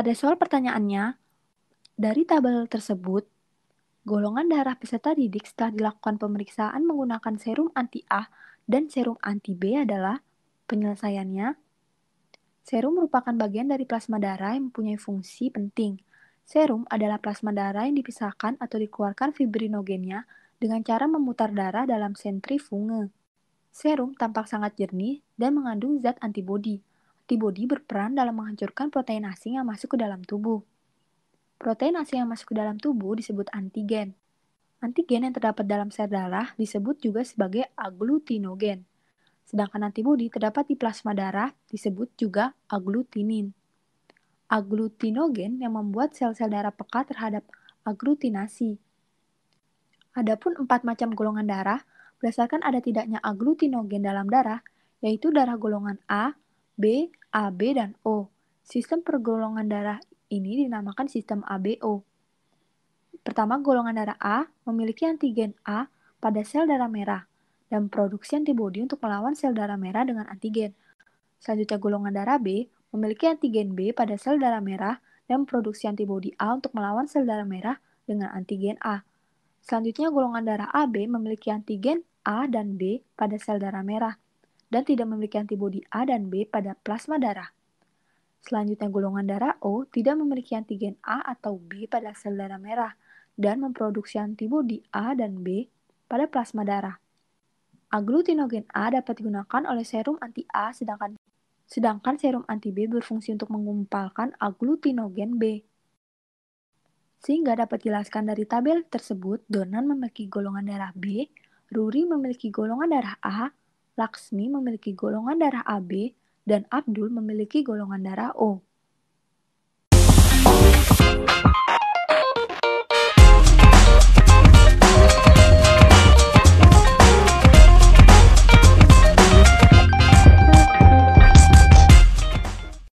Pada soal pertanyaannya, dari tabel tersebut, golongan darah peserta didik setelah dilakukan pemeriksaan menggunakan serum anti-A dan serum anti-B adalah penyelesaiannya. Serum merupakan bagian dari plasma darah yang mempunyai fungsi penting. Serum adalah plasma darah yang dipisahkan atau dikeluarkan fibrinogennya dengan cara memutar darah dalam sentrifuge. Serum tampak sangat jernih dan mengandung zat antibodi, antibodi berperan dalam menghancurkan protein asing yang masuk ke dalam tubuh. Protein asing yang masuk ke dalam tubuh disebut antigen. Antigen yang terdapat dalam sel darah disebut juga sebagai aglutinogen. Sedangkan antibodi terdapat di plasma darah disebut juga aglutinin. Aglutinogen yang membuat sel-sel darah peka terhadap aglutinasi. Adapun empat macam golongan darah berdasarkan ada tidaknya aglutinogen dalam darah, yaitu darah golongan A, B, AB, dan O. Sistem pergolongan darah ini dinamakan sistem ABO. Pertama, golongan darah A memiliki antigen A pada sel darah merah dan produksi antibodi untuk melawan sel darah merah dengan antigen. Selanjutnya, golongan darah B memiliki antigen B pada sel darah merah dan produksi antibodi A untuk melawan sel darah merah dengan antigen A. Selanjutnya, golongan darah AB memiliki antigen A dan B pada sel darah merah dan tidak memiliki antibodi A dan B pada plasma darah. Selanjutnya golongan darah O tidak memiliki antigen A atau B pada sel darah merah dan memproduksi antibodi A dan B pada plasma darah. Aglutinogen A dapat digunakan oleh serum anti A sedangkan sedangkan serum anti B berfungsi untuk mengumpalkan aglutinogen B. Sehingga dapat dijelaskan dari tabel tersebut, donan memiliki golongan darah B, Ruri memiliki golongan darah A, Laksmi memiliki golongan darah AB dan Abdul memiliki golongan darah O.